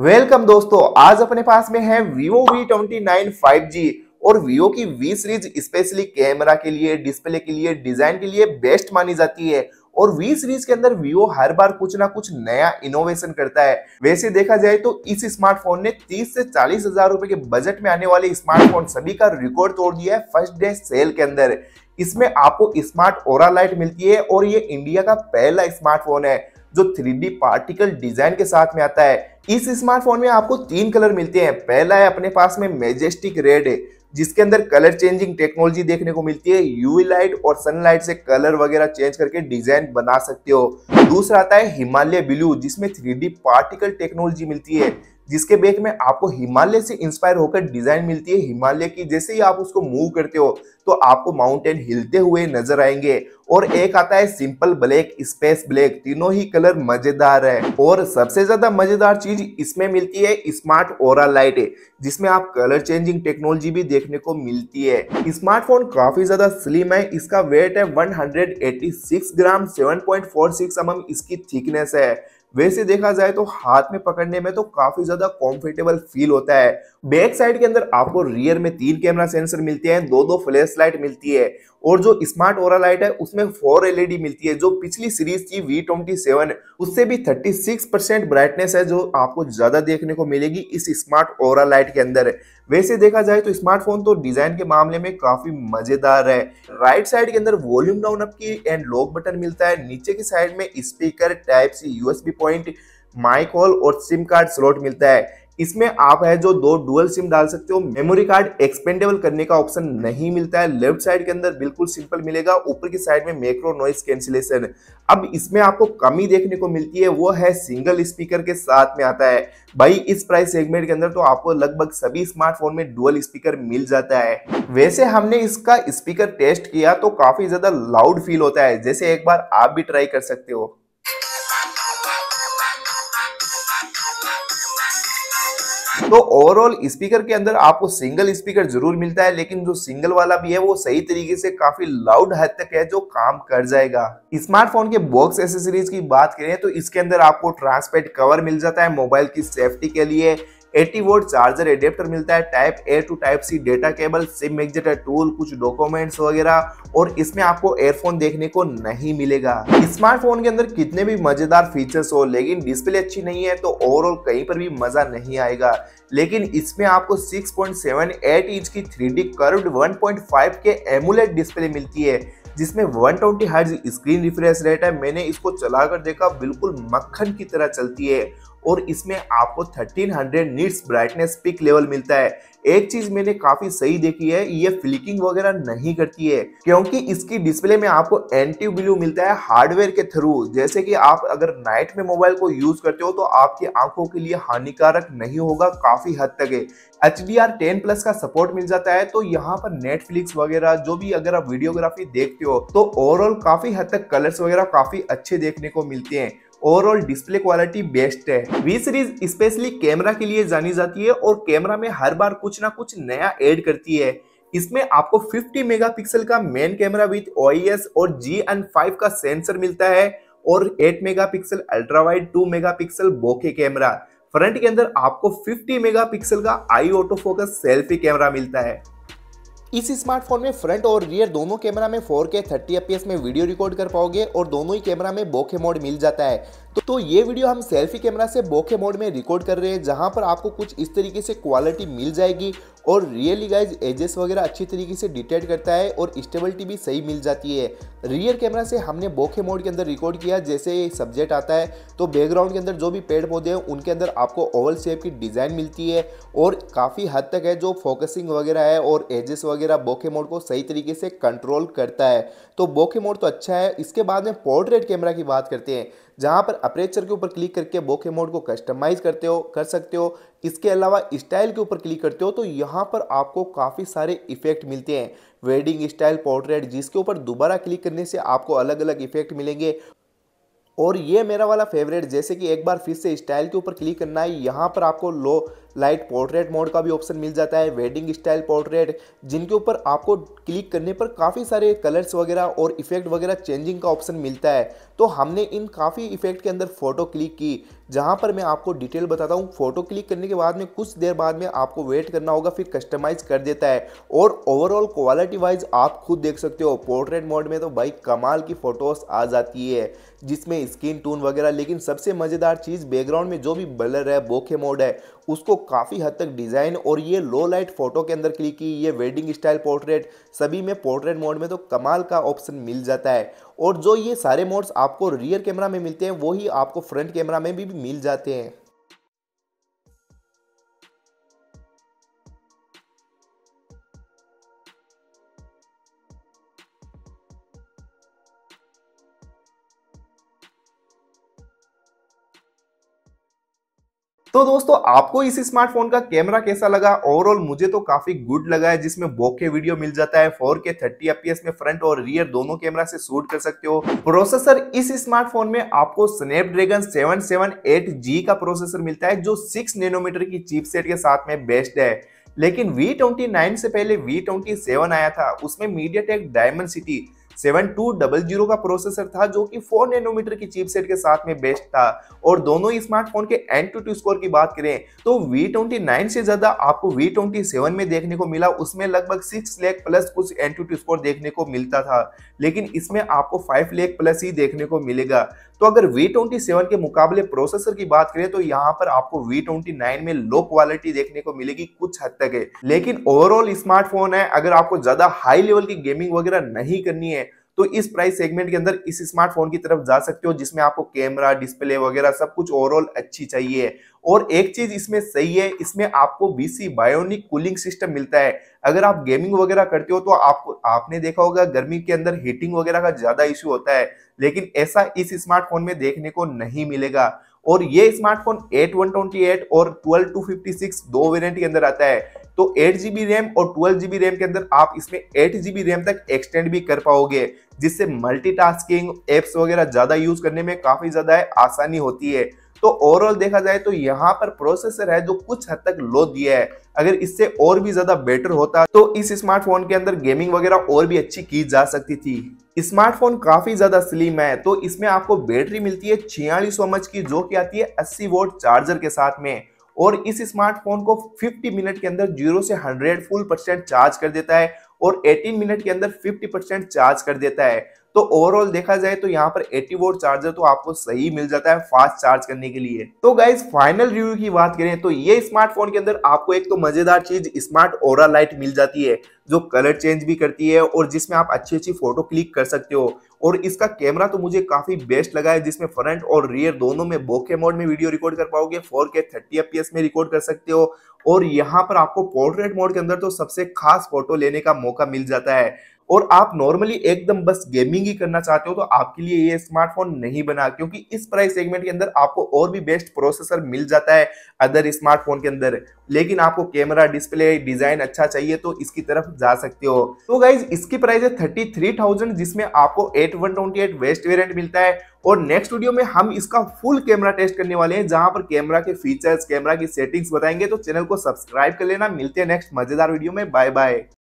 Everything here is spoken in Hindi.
वेलकम दोस्तों आज अपने पास में है Vivo V29 5G और Vivo की V सीरीज स्पेशली कैमरा के लिए डिस्प्ले के लिए डिजाइन के लिए बेस्ट मानी जाती है और V सीरीज के अंदर Vivo हर बार कुछ ना कुछ नया इनोवेशन करता है वैसे देखा जाए तो इस स्मार्टफोन ने 30 से चालीस हजार रुपए के बजट में आने वाले स्मार्टफोन सभी का रिकॉर्ड तोड़ दिया है फर्स्ट डे सेल के अंदर इसमें आपको स्मार्ट ओरा लाइट मिलती है और ये इंडिया का पहला स्मार्टफोन है जो थ्री पार्टिकल डिजाइन के साथ में आता है इस स्मार्टफोन में आपको तीन कलर मिलते हैं पहला है अपने पास में मेजेस्टिक रेड है जिसके अंदर कलर चेंजिंग टेक्नोलॉजी देखने को मिलती है यूवी लाइट और सनलाइट से कलर वगैरह चेंज करके डिजाइन बना सकते हो दूसरा आता है हिमालय ब्लू जिसमें थ्री पार्टिकल टेक्नोलॉजी मिलती है जिसके बैग में आपको हिमालय से इंस्पायर होकर डिजाइन मिलती है हिमालय की जैसे ही आप उसको मूव करते हो तो आपको माउंटेन हिलते हुए नजर आएंगे और एक आता है सिंपल ब्लैक स्पेस ब्लैक तीनों ही कलर मजेदार है और सबसे ज्यादा मजेदार चीज इसमें मिलती है स्मार्ट ओरा लाइट जिसमें आप कलर चेंजिंग टेक्नोलॉजी भी देखने को मिलती है स्मार्टफोन काफी ज्यादा स्लिम है इसका वेट है 186 ग्राम 7.46 पॉइंट इसकी थिकनेस है वैसे देखा जाए तो हाथ में पकड़ने में तो काफी ज्यादा कंफर्टेबल फील होता है बैक साइड के अंदर आपको रियर में तीन कैमरा सेंसर मिलते हैं दो दो फ्लैश लाइट मिलती है और जो स्मार्ट ओरा लाइट है उसमें फोर एलईडी मिलती है जो पिछली सीरीज थी वी ट्वेंटी सेवन उससे भी थर्टी सिक्स परसेंट ब्राइटनेस है जो आपको ज्यादा देखने को मिलेगी इस स्मार्ट ओरा लाइट के अंदर वैसे देखा जाए तो स्मार्टफोन तो डिजाइन के मामले में काफी मजेदार है राइट साइड के अंदर वॉल्यूम डाउन अप की एंड लॉक बटन मिलता है नीचे की साइड में speaker type C USB point mic hole और सिम कार्ड स्लॉट मिलता है इसमें आप है जो दो डुअल सिम डाल सकते हो मेमोरी कार्ड एक्सपेंडेबल करने का ऑप्शन नहीं मिलता है लेफ्ट साइड के अंदर बिल्कुल सिंपल मिलेगा ऊपर की साइड में मैक्रो नॉइस कैंसिलेशन अब इसमें आपको कमी देखने को मिलती है वो है सिंगल स्पीकर के साथ में आता है भाई इस प्राइस सेगमेंट के अंदर तो आपको लगभग सभी स्मार्टफोन में डुअल स्पीकर मिल जाता है वैसे हमने इसका स्पीकर टेस्ट किया तो काफी ज्यादा लाउड फील होता है जैसे एक बार आप भी ट्राई कर सकते हो तो ओवरऑल स्पीकर के अंदर आपको सिंगल स्पीकर जरूर मिलता है लेकिन जो सिंगल वाला भी है वो सही तरीके से काफी लाउड हद तक है जो काम कर जाएगा स्मार्टफोन के बॉक्स एसेसरीज की बात करें तो इसके अंदर आपको ट्रांसपेट कवर मिल जाता है मोबाइल की सेफ्टी के लिए 80 वोट चार्जर एडेप्टर मिलता है type A to type C data cable SIM ejector tool कुछ डॉक्यूमेंट्स वगैरह और इसमें आपको एयरफोन देखने को नहीं मिलेगा स्मार्टफोन के अंदर कितने भी मजेदार फीचर्स हो लेकिन डिस्प्ले अच्छी नहीं है तो ओवरऑल कहीं पर भी मजा नहीं आएगा लेकिन इसमें आपको 6.78 इंच की थ्री डी कर्व्ड 1.5 के एमुलेट डिस्प्ले मिलती है जिसमें 120 ट्वेंटी स्क्रीन रिफ्रेश रेट है मैंने इसको चलाकर देखा बिल्कुल मक्खन की तरह चलती है और इसमें आपको 1300 नीट्स ब्राइटनेस पिक लेवल मिलता है एक चीज मैंने काफी सही देखी है ये फ्लिकिंग वगैरह नहीं करती है क्योंकि इसकी डिस्प्ले में आपको एंटी ब्लू मिलता है हार्डवेयर के थ्रू जैसे कि आप अगर नाइट में मोबाइल को यूज करते हो तो आपकी आंखों के लिए हानिकारक नहीं होगा काफी हद तक है H D R ten plus का सपोर्ट मिल जाता है तो यहाँ पर नेटफ्लिक्स वगैरह जो भी अगर आप वीडियोग्राफी देखते हो तो ओवरऑल काफी हद तक कलर्स वगैरह काफी अच्छे देखने को मिलते हैं ओवरऑल डिस्प्ले क्वालिटी बेस्ट है वी सीरीज स्पेशली कैमरा के लिए जानी जाती है और कैमरा में हर बार कुछ ना कुछ नया एड करती है इसमें आपको 50 मेगापिक्सल का मेन कैमरा विथ ओ और जी एन फाइव का सेंसर मिलता है और 8 megapixel ultra wide 2 megapixel bokeh camera front के अंदर आपको 50 मेगापिक्सल का eye auto focus selfie camera मिलता है इस स्मार्टफोन में फ्रंट और रियर दोनों कैमरा में 4K 30 fps में वीडियो रिकॉर्ड कर पाओगे और दोनों ही कैमरा में बोखे मोड मिल जाता है तो, तो ये वीडियो हम सेल्फी कैमरा से बोखे मोड में रिकॉर्ड कर रहे हैं जहाँ पर आपको कुछ इस तरीके से क्वालिटी मिल जाएगी और रियली गाइज एजेस वगैरह अच्छी तरीके से डिटेक्ट करता है और स्टेबिलिटी भी सही मिल जाती है रियर कैमरा से हमने बोखे मोड के अंदर रिकॉर्ड किया जैसे सब्जेक्ट आता है तो बैकग्राउंड के अंदर जो भी पेड़ पौधे हैं उनके अंदर आपको ओवल शेप की डिज़ाइन मिलती है और काफ़ी हद तक है जो फोकसिंग वगैरह है और एजेस वगैरह बोखे मोड को सही तरीके से कंट्रोल करता है तो बोखे मोड तो अच्छा है इसके बाद में पोर्ट्रेट कैमरा की बात करते हैं जहां पर अप्रेचर के ऊपर क्लिक करके बोके मोड को कस्टमाइज करते हो कर सकते हो इसके अलावा स्टाइल के ऊपर क्लिक करते हो तो यहाँ पर आपको काफ़ी सारे इफेक्ट मिलते हैं वेडिंग स्टाइल पोर्ट्रेट जिसके ऊपर दोबारा क्लिक करने से आपको अलग अलग इफेक्ट मिलेंगे और ये मेरा वाला फेवरेट जैसे कि एक बार फिर से स्टाइल के ऊपर क्लिक करना है यहाँ पर आपको लो लाइट पोर्ट्रेट मोड का भी ऑप्शन मिल जाता है वेडिंग स्टाइल पोर्ट्रेट जिनके ऊपर आपको क्लिक करने पर काफ़ी सारे कलर्स वगैरह और इफेक्ट वगैरह चेंजिंग का ऑप्शन मिलता है तो हमने इन काफ़ी इफेक्ट के अंदर फ़ोटो क्लिक की जहाँ पर मैं आपको डिटेल बताता हूँ फ़ोटो क्लिक करने के बाद में कुछ देर बाद में आपको वेट करना होगा फिर कस्टमाइज़ कर देता है और ओवरऑल क्वालिटी वाइज आप खुद देख सकते हो पोर्ट्रेट मोड में तो भाई कमाल की फ़ोटोज़ आ जाती है जिसमें स्किन टून वगैरह लेकिन सबसे मज़ेदार चीज़ बैकग्राउंड में जो भी बलर है बोखे मोड है उसको काफ़ी हद तक डिज़ाइन और ये लो लाइट फोटो के अंदर क्लिक की ये वेडिंग स्टाइल पोर्ट्रेट सभी में पोर्ट्रेट मोड में तो कमाल का ऑप्शन मिल जाता है और जो ये सारे मोड्स आपको रियर कैमरा में मिलते हैं वही आपको फ्रंट कैमरा में भी मिल जाते हैं तो दोस्तों आपको इस स्मार्टफोन का कैमरा कैसा लगा ओवरऑल मुझे तो काफी गुड लगा है जिसमें बोके वीडियो मिल जाता है फोर के थर्टी एपीएस में फ्रंट और रियर दोनों कैमरा से शूट कर सकते हो प्रोसेसर इस स्मार्टफोन में आपको स्नैपड्रैगन जी का प्रोसेसर मिलता है जो सिक्स नैनोमीटर की चिपसेट के साथ में बेस्ट है लेकिन वी से पहले वी आया था उसमें MediaTek Dimensity seven two double zero का प्रोसेसर था जो कि फोर नैनोमीटर की चिपसेट के साथ में बेस्ट था और दोनों ही स्मार्टफोन के एन टू टू स्कोर की बात करें तो वी ट्वेंटी नाइन से ज्यादा आपको वी ट्वेंटी सेवन में देखने को मिला उसमें लगभग सिक्स लेख प्लस कुछ एन टू टू स्कोर देखने को मिलता था लेकिन इसमें आपको फाइव लेख प्लस ही देखने को मिलेगा तो अगर वी ट्वेंटी सेवन के मुकाबले प्रोसेसर की बात करें तो यहाँ पर आपको वी ट्वेंटी नाइन में लो क्वालिटी देखने को मिलेगी कुछ हद तक है लेकिन ओवरऑल स्मार्टफोन है अगर आपको ज्यादा हाई लेवल की गेमिंग वगैरह नहीं करनी है तो इस प्राइस सेगमेंट के अंदर इस स्मार्टफोन की तरफ जा सकते हो जिसमें आपको कैमरा डिस्प्ले वगैरह सब कुछ ओवरऑल अच्छी चाहिए और एक चीज इसमें सही है इसमें आपको बीसी बायोनिक कूलिंग सिस्टम मिलता है अगर आप गेमिंग वगैरह करते हो तो आपको आपने देखा होगा गर्मी के अंदर हीटिंग वगैरह का ज्यादा इश्यू होता है लेकिन ऐसा इस स्मार्टफोन में देखने को नहीं मिलेगा और ये स्मार्टफोन 8128 और 12256 दो वेरिएंट के अंदर आता है तो एट जीबी रैम और ट्वेल्व जीबी रैम के अंदर आप इसमें एट जीबी रैम तक एक्सटेंड भी कर पाओगे जिससे मल्टीटास्किंग एप्स वगैरह ज़्यादा यूज़ करने में काफ़ी ज़्यादा आसानी होती है तो ओवरऑल देखा जाए तो यहाँ पर प्रोसेसर है जो कुछ हद तक लो दिया है अगर इससे और भी ज़्यादा बेटर होता तो इस स्मार्टफोन के अंदर गेमिंग वगैरह और भी अच्छी की जा सकती थी स्मार्टफोन काफ़ी ज़्यादा स्लिम है तो इसमें आपको बैटरी मिलती है छियालीस की जो कि आती है अस्सी वोट चार्जर के साथ में और इस स्मार्टफोन को 50 मिनट के अंदर जीरो से 100 फुल परसेंट चार्ज कर देता है और 18 मिनट के अंदर 50 परसेंट चार्ज कर देता है तो ओवरऑल देखा जाए तो यहाँ पर 80 वोट चार्जर तो आपको सही मिल जाता है फास्ट चार्ज करने के लिए तो गाइज फाइनल रिव्यू की बात करें तो ये स्मार्टफोन के अंदर आपको एक तो मजेदार चीज स्मार्ट ओरा लाइट मिल जाती है जो कलर चेंज भी करती है और जिसमें आप अच्छी अच्छी फोटो क्लिक कर सकते हो और इसका कैमरा तो मुझे काफी बेस्ट लगा है जिसमें फ्रंट और रियर दोनों में बोके मोड में वीडियो रिकॉर्ड कर पाओगे 4K 30 fps में रिकॉर्ड कर सकते हो और यहां पर आपको पोर्ट्रेट मोड के अंदर तो सबसे खास फोटो लेने का मौका मिल जाता है और आप नॉर्मली एकदम बस गेमिंग ही करना चाहते हो तो आपके लिए ये स्मार्टफोन नहीं बना क्योंकि इस प्राइस सेगमेंट के अंदर आपको और भी बेस्ट प्रोसेसर मिल जाता है अदर स्मार्टफोन के अंदर लेकिन आपको कैमरा डिस्प्ले डिजाइन अच्छा चाहिए तो इसकी तरफ जा सकते हो तो गाइज इसकी प्राइस है थर्टी थ्री थाउजेंड जिसमें आपको eight one twenty eight variant मिलता है और नेक्स्ट वीडियो में हम इसका फुल कैमरा टेस्ट करने वाले हैं जहां पर कैमरा के फीचर्स कैमरा की सेटिंग्स बताएंगे तो चैनल को सब्सक्राइब कर लेना मिलते हैं नेक्स्ट मजेदार वीडियो में बाय बाय